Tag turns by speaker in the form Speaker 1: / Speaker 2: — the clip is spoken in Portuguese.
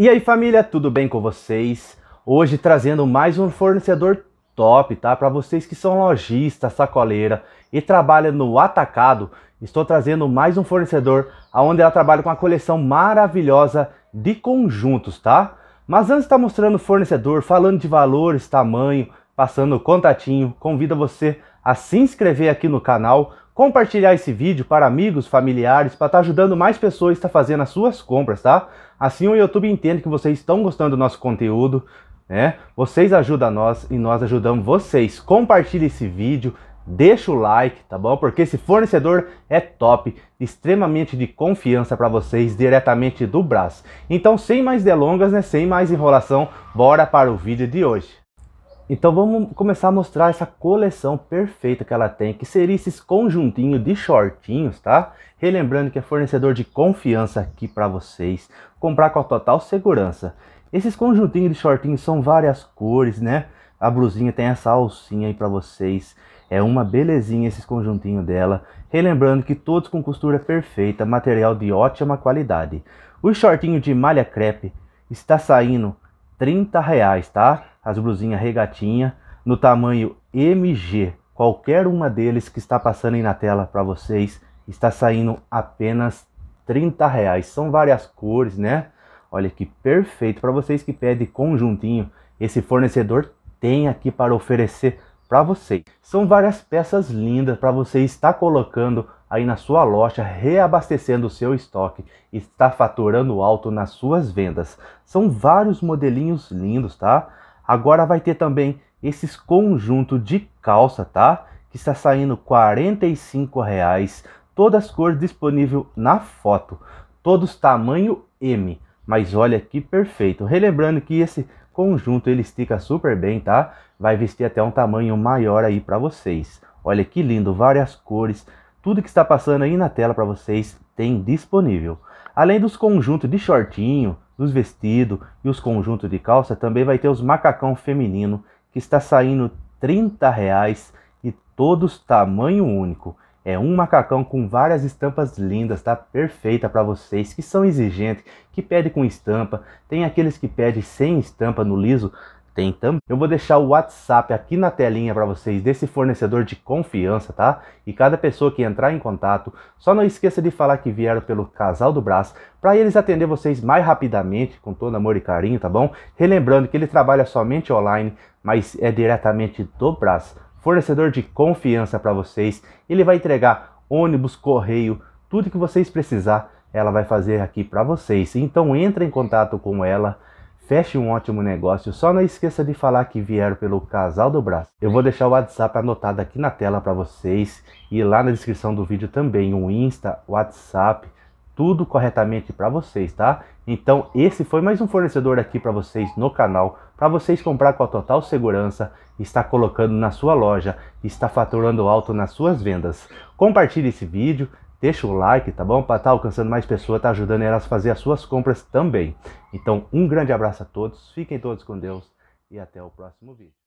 Speaker 1: E aí família, tudo bem com vocês? Hoje trazendo mais um fornecedor top, tá? Para vocês que são lojista, sacoleira e trabalha no atacado, estou trazendo mais um fornecedor aonde ela trabalha com uma coleção maravilhosa de conjuntos, tá? Mas antes de estar tá mostrando o fornecedor, falando de valores, tamanho, passando o contatinho, convido você a se inscrever aqui no canal, Compartilhar esse vídeo para amigos, familiares, para estar tá ajudando mais pessoas a estar tá fazendo as suas compras, tá? Assim o YouTube entende que vocês estão gostando do nosso conteúdo, né? Vocês ajudam nós e nós ajudamos vocês. Compartilhe esse vídeo, deixa o like, tá bom? Porque esse fornecedor é top, extremamente de confiança para vocês diretamente do Brás. Então, sem mais delongas, né? Sem mais enrolação, bora para o vídeo de hoje. Então vamos começar a mostrar essa coleção perfeita que ela tem, que seria esses conjuntinho de shortinhos, tá? Relembrando que é fornecedor de confiança aqui para vocês, comprar com a total segurança. Esses conjuntinhos de shortinhos são várias cores, né? A blusinha tem essa alcinha aí para vocês. É uma belezinha esses conjuntinho dela. Relembrando que todos com costura perfeita, material de ótima qualidade. O shortinho de malha crepe está saindo R$ reais, tá? as blusinhas regatinha, no tamanho MG. Qualquer uma deles que está passando aí na tela para vocês está saindo apenas 30 reais. São várias cores, né? Olha que perfeito para vocês que pedem conjuntinho. Esse fornecedor tem aqui para oferecer para vocês. São várias peças lindas para você estar colocando aí na sua loja, reabastecendo o seu estoque e está faturando alto nas suas vendas. São vários modelinhos lindos, tá? Agora vai ter também esses conjunto de calça, tá? Que está saindo R$45,00, todas as cores disponível na foto, todos tamanho M. Mas olha que perfeito. Relembrando que esse conjunto ele estica super bem, tá? Vai vestir até um tamanho maior aí para vocês. Olha que lindo, várias cores, tudo que está passando aí na tela para vocês tem disponível. Além dos conjuntos de shortinho, os vestidos e os conjuntos de calça, também vai ter os macacão feminino, que está saindo R$ reais e todos tamanho único. É um macacão com várias estampas lindas, tá? Perfeita para vocês que são exigentes, que pedem com estampa. Tem aqueles que pedem sem estampa no liso tem também. Eu vou deixar o WhatsApp aqui na telinha para vocês desse fornecedor de confiança, tá? E cada pessoa que entrar em contato, só não esqueça de falar que vieram pelo Casal do Brás, para eles atender vocês mais rapidamente, com todo amor e carinho, tá bom? Relembrando que ele trabalha somente online, mas é diretamente do Brás. Fornecedor de confiança para vocês. Ele vai entregar ônibus, correio, tudo que vocês precisar, ela vai fazer aqui para vocês. Então entre em contato com ela Feche um ótimo negócio, só não esqueça de falar que vieram pelo Casal do Braço. Eu vou deixar o WhatsApp anotado aqui na tela para vocês e lá na descrição do vídeo também o Insta, o WhatsApp, tudo corretamente para vocês, tá? Então esse foi mais um fornecedor aqui para vocês no canal, para vocês comprar com a total segurança, está colocando na sua loja, está faturando alto nas suas vendas. Compartilhe esse vídeo, Deixa o like, tá bom? Para estar tá alcançando mais pessoas, tá ajudando elas a fazer as suas compras também. Então, um grande abraço a todos, fiquem todos com Deus e até o próximo vídeo.